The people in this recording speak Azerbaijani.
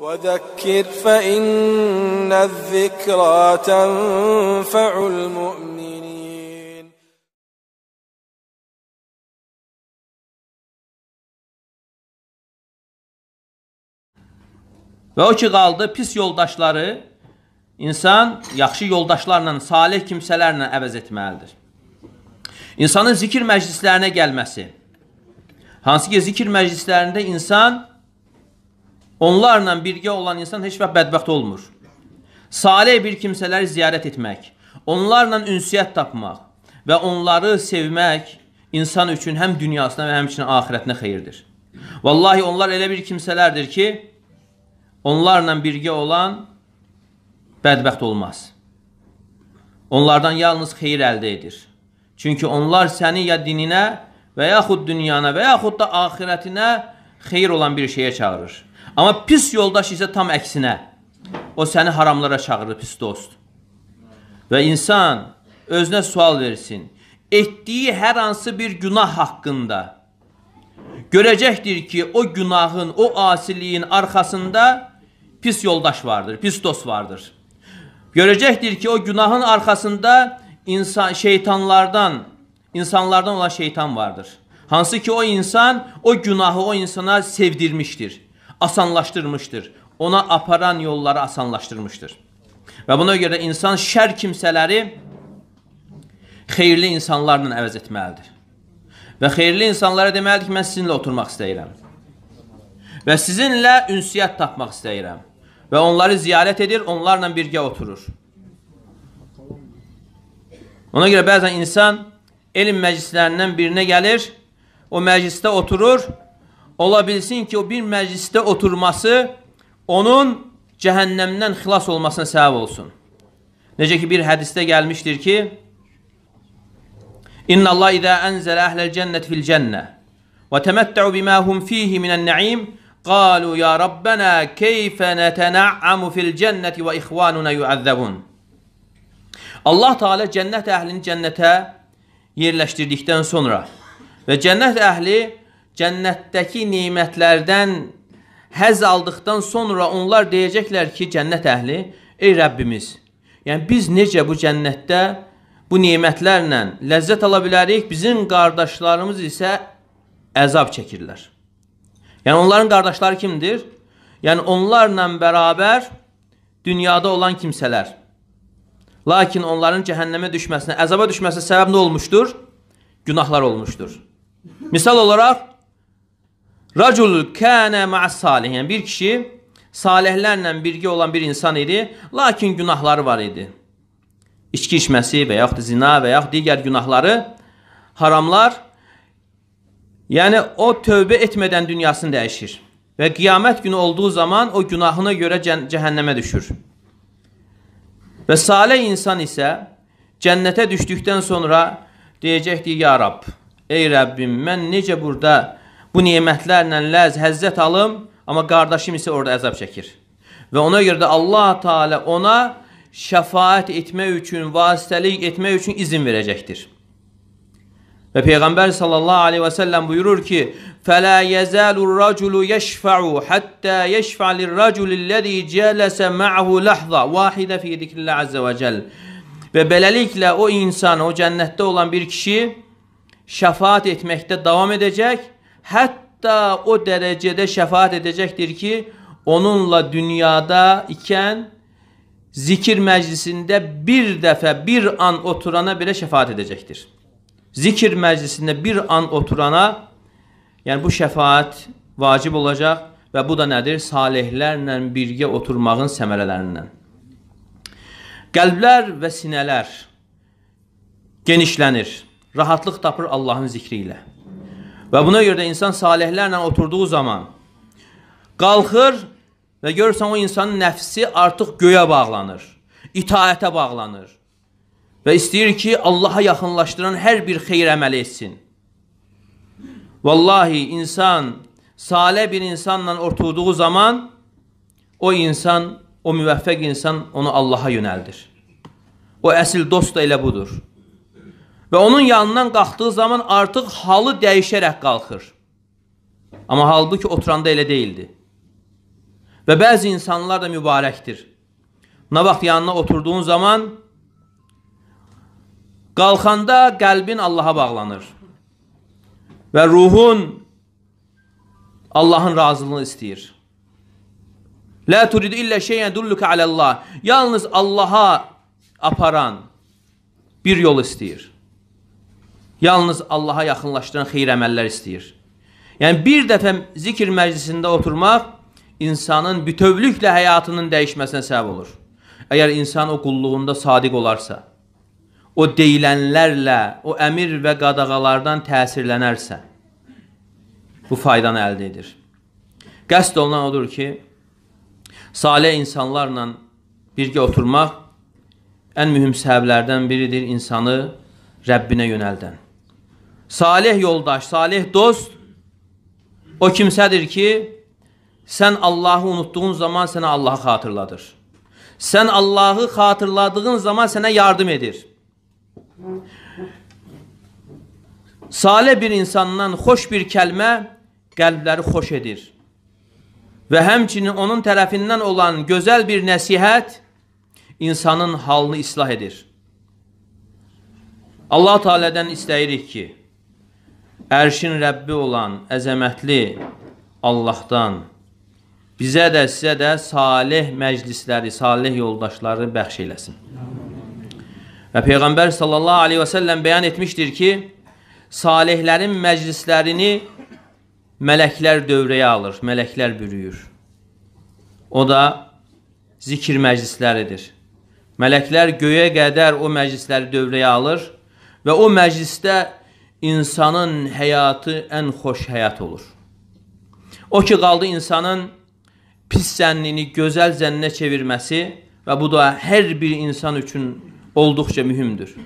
وذكر فإن الذكرى تنفع المؤمنين Və o ki qaldı pis yoldaşları insan yaxşı yoldaşlarla, salih kimsələrlə əvəz etməlidir. İnsanın zikir məclislərinə gəlməsi. Hansı ki zikir məclislərində insan Onlarla birgə olan insan heç vaxt bədbəxt olmur. Salih bir kimsələri ziyarət etmək, onlarla ünsiyyət tapmaq və onları sevmək insan üçün həm dünyasına və həmçinin axirətinə xeyirdir. Vallahi onlar elə bir kimsələrdir ki, onlarla birgə olan bədbəxt olmaz. Onlardan yalnız xeyir əldə edir. Çünki onlar səni ya dininə və yaxud dünyana və yaxud da axirətinə xeyir olan bir şeyə çağırır. Amma pis yoldaş isə tam əksinə. O səni haramlara çağırır, pis dost. Və insan özünə sual versin. Etdiyi hər hansı bir günah haqqında görəcəkdir ki, o günahın, o asiliyin arxasında pis yoldaş vardır, pis dost vardır. Görəcəkdir ki, o günahın arxasında insan şeytanlardan, insanlardan olan şeytan vardır. Hansı ki o insan o günahı o insana sevdirmişdir asanlaşdırmışdır. Ona aparan yolları asanlaşdırmışdır. Və buna görə insan şər kimsələri xeyirli insanlarla əvəz etməlidir. Və xeyirli insanlara deməlidir ki, mən sizinlə oturmaq istəyirəm. Və sizinlə ünsiyyət tapmaq istəyirəm. Və onları ziyarət edir, onlarla birgə oturur. Ona görə bəzən insan elm məclislərindən birinə gəlir, o məclisdə oturur Ola bilsin ki, o bir məclisdə oturması onun cəhənnəmdən xilas olmasına səbəb olsun. Necə ki, bir hədisdə gəlmişdir ki, İnna Allah izə ənzələ əhləl cənnət fil cənnə və təməttəu bimə hum fihi minən nəim qalu ya Rabbənə keyfə nətənəəmu fil cənnəti və ixvanuna yuəzzəbun. Allah Teala cənnət əhlini cənnətə yerləşdirdikdən sonra və cənnət əhli cənnətdəki nimətlərdən həz aldıqdan sonra onlar deyəcəklər ki, cənnət əhli, ey Rəbbimiz, yəni biz necə bu cənnətdə bu nimətlərlə ləzzət ala bilərik, bizim qardaşlarımız isə əzab çəkirlər. Yəni onların qardaşları kimdir? Yəni onlarla bərabər dünyada olan kimsələr. Lakin onların cəhənnəmə düşməsinə, əzaba düşməsinə səbəb nə olmuşdur? Günahlar olmuşdur. Misal olaraq Raculul kənə ma'as salih. Yəni bir kişi salihlərlə birgə olan bir insan idi, lakin günahları var idi. İçki içməsi və yaxud zina və yaxud digər günahları, haramlar. Yəni o tövbə etmədən dünyasını dəyişir və qiyamət günü olduğu zaman o günahına görə cəh cəhənnəmə düşür. Və salih insan isə cənnətə düşdükdən sonra deyəcəkdir: "Ya Rəbb, ey Rəbbim, mən necə burada bu nemətlərlə ləz, həzzət alım, amma qardaşım isə orada əzab çəkir. Və ona görə də Allah Teala ona şəfaət etmək üçün, vasitəlik etmək üçün izin verəcəkdir. Və Peyğəmbər sallallahu aleyhi və səlləm buyurur ki, فَلَا يَزَالُ الرَّجُلُ يَشْفَعُ حَتَّى يَشْفَعَ لِلرَّجُلِ الَّذِي جَلَسَ مَعَهُ لَحْظَ وَاحِدَ فِي ذِكْرِ اللّٰهِ عَزَّ وَجَلِ Və beləliklə o insan, o cənnətdə olan bir kişi şəfaat etməkdə davam edəcək hətta o dərəcədə şəfaət edəcəkdir ki, onunla dünyada ikən zikir məclisində bir dəfə, bir an oturana belə şəfaət edəcəkdir. Zikir məclisində bir an oturana, yəni bu şəfaət vacib olacaq və bu da nədir? Salihlərlə birgə oturmağın səmərələrindən. Qəlblər və sinələr genişlənir, rahatlıq tapır Allahın zikri ilə. Və buna görə də insan salihlərlə oturduğu zaman qalxır və görürsən o insanın nəfsi artıq göyə bağlanır, itaətə bağlanır və istəyir ki, Allaha yaxınlaşdıran hər bir xeyr əməli etsin. Vallahi insan salih bir insanla oturduğu zaman o insan, o müvəffəq insan onu Allaha yönəldir. O əsl dost da elə budur və onun yanından qalxdığı zaman artıq halı dəyişərək qalxır. Amma halbuki oturanda elə deyildi. Və bəzi insanlar da mübarəkdir. Nə vaxt yanına oturduğun zaman qalxanda qəlbin Allaha bağlanır. Və ruhun Allahın razılığını istəyir. Lə turidu illə şeyən dulluka aləllah. Yalnız Allaha aparan bir yol istəyir yalnız Allaha yaxınlaşdıran xeyir əməllər istəyir. Yəni bir dəfə zikir məclisində oturmaq insanın bütövlüklə həyatının dəyişməsinə səbəb olur. Əgər insan o qulluğunda sadiq olarsa, o deyilənlərlə, o əmir və qadağalardan təsirlənərsə, bu faydanı əldə edir. Qəsd olunan odur ki, salih insanlarla birgə oturmaq ən mühüm səbəblərdən biridir insanı Rəbbinə yönəldən. Salih yoldaş, salih dost o kimsədir ki, sən Allahı unutduğun zaman sənə Allahı xatırladır. Sən Allahı xatırladığın zaman sənə yardım edir. Salih bir insandan xoş bir kəlmə qəlbləri xoş edir. Və həmçinin onun tərəfindən olan gözəl bir nəsihət insanın halını islah edir. Allah Teala'dan istəyirik ki, ərşin Rəbbi olan əzəmətli Allahdan bizə də, sizə də salih məclisləri, salih yoldaşları bəxş eləsin. Və Peyğəmbər sallallahu aleyhi və səlləm bəyan etmişdir ki, salihlərin məclislərini mələklər dövrəyə alır, mələklər bürüyür. O da zikir məclisləridir. Mələklər göyə qədər o məclisləri dövrəyə alır və o məclisdə insanın həyatı ən xoş həyat olur. O ki, qaldı insanın pis zənnini gözəl zənninə çevirməsi və bu da hər bir insan üçün olduqca mühümdür.